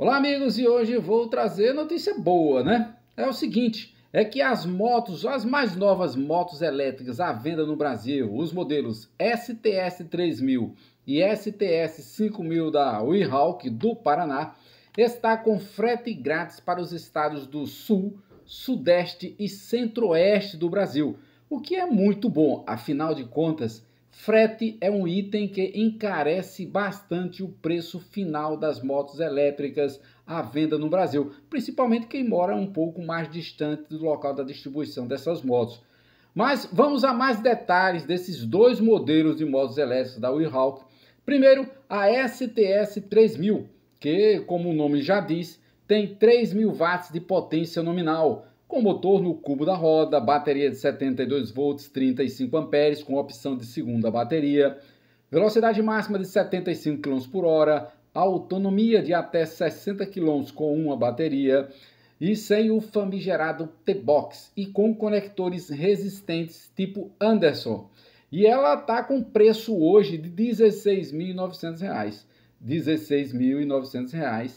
Olá, amigos, e hoje vou trazer notícia boa, né? É o seguinte, é que as motos, as mais novas motos elétricas à venda no Brasil, os modelos STS 3000 e STS 5000 da WeHawk do Paraná, está com frete grátis para os estados do Sul, Sudeste e Centro-Oeste do Brasil, o que é muito bom, afinal de contas, Frete é um item que encarece bastante o preço final das motos elétricas à venda no Brasil, principalmente quem mora um pouco mais distante do local da distribuição dessas motos. Mas vamos a mais detalhes desses dois modelos de motos elétricas da Weehawk. Primeiro, a STS 3000, que, como o nome já diz, tem 3000 watts de potência nominal, com motor no cubo da roda, bateria de 72 volts, 35 amperes, com opção de segunda bateria, velocidade máxima de 75 km por hora, autonomia de até 60 km com uma bateria e sem o famigerado T-Box e com conectores resistentes tipo Anderson. E ela está com preço hoje de R$ 16.900. R$ 16.900.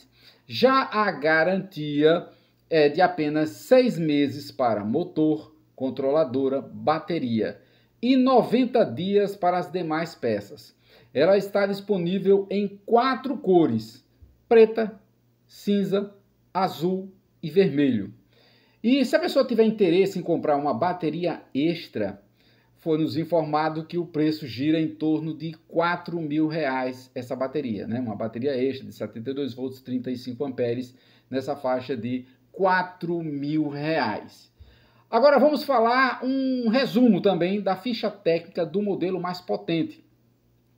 Já a garantia é de apenas seis meses para motor, controladora, bateria e 90 dias para as demais peças. Ela está disponível em quatro cores: preta, cinza, azul e vermelho. E se a pessoa tiver interesse em comprar uma bateria extra, foi nos informado que o preço gira em torno de 4 mil reais essa bateria, né? Uma bateria extra de 72 volts, 35 amperes, nessa faixa de 4 mil reais. Agora vamos falar um resumo também da ficha técnica do modelo mais potente,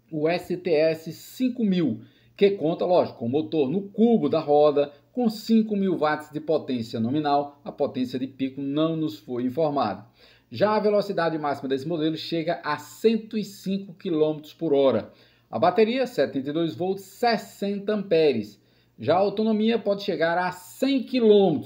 o STS 5000, que conta, lógico, com motor no cubo da roda, com 5.000 watts de potência nominal, a potência de pico não nos foi informada. Já a velocidade máxima desse modelo chega a 105 km por hora. A bateria, 72 volts, 60 amperes. Já a autonomia pode chegar a 100 km.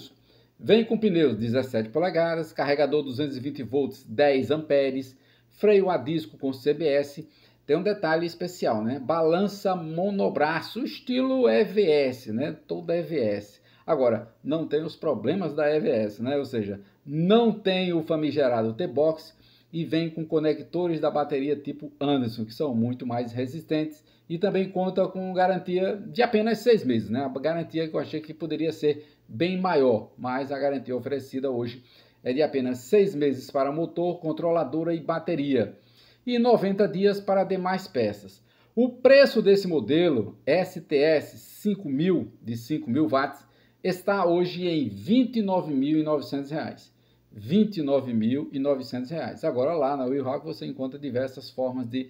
Vem com pneus 17 polegadas, carregador 220 volts 10 amperes, freio a disco com CBS. Tem um detalhe especial, né? Balança monobraço, estilo EVS, né? Toda EVS. Agora, não tem os problemas da EVS, né? Ou seja, não tem o famigerado T-Box e vem com conectores da bateria tipo Anderson, que são muito mais resistentes e também conta com garantia de apenas seis meses, né? A garantia que eu achei que poderia ser bem maior, mas a garantia oferecida hoje é de apenas seis meses para motor, controladora e bateria e 90 dias para demais peças. O preço desse modelo STS 5000 de 5000 watts está hoje em R$ 29.900. R$ 29.900. Agora lá na Wheelhawk você encontra diversas formas de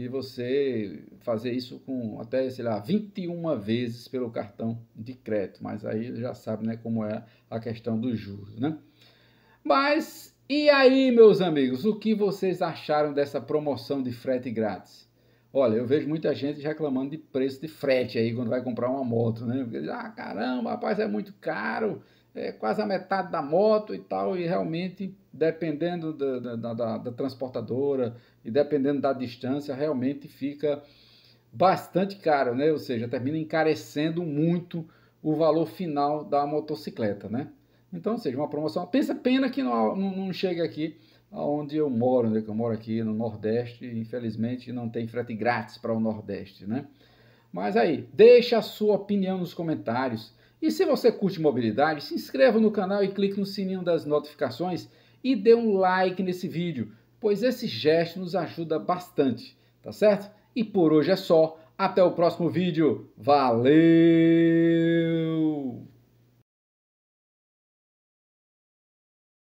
de você fazer isso com até, sei lá, 21 vezes pelo cartão de crédito. Mas aí já sabe né, como é a questão dos juros, né? Mas e aí, meus amigos, o que vocês acharam dessa promoção de frete grátis? Olha, eu vejo muita gente reclamando de preço de frete aí quando vai comprar uma moto, né? Porque, ah, caramba, rapaz, é muito caro, é, quase a metade da moto e tal, e realmente, dependendo da, da, da, da transportadora e dependendo da distância, realmente fica bastante caro, né? Ou seja, termina encarecendo muito o valor final da motocicleta, né? Então, seja uma promoção. Pensa, pena que não, não, não chega aqui aonde eu moro, né? Que eu moro aqui no Nordeste, infelizmente não tem frete grátis para o Nordeste, né? Mas aí, deixa a sua opinião nos comentários. E se você curte mobilidade, se inscreva no canal e clique no sininho das notificações e dê um like nesse vídeo, pois esse gesto nos ajuda bastante, tá certo? E por hoje é só. Até o próximo vídeo. Valeu!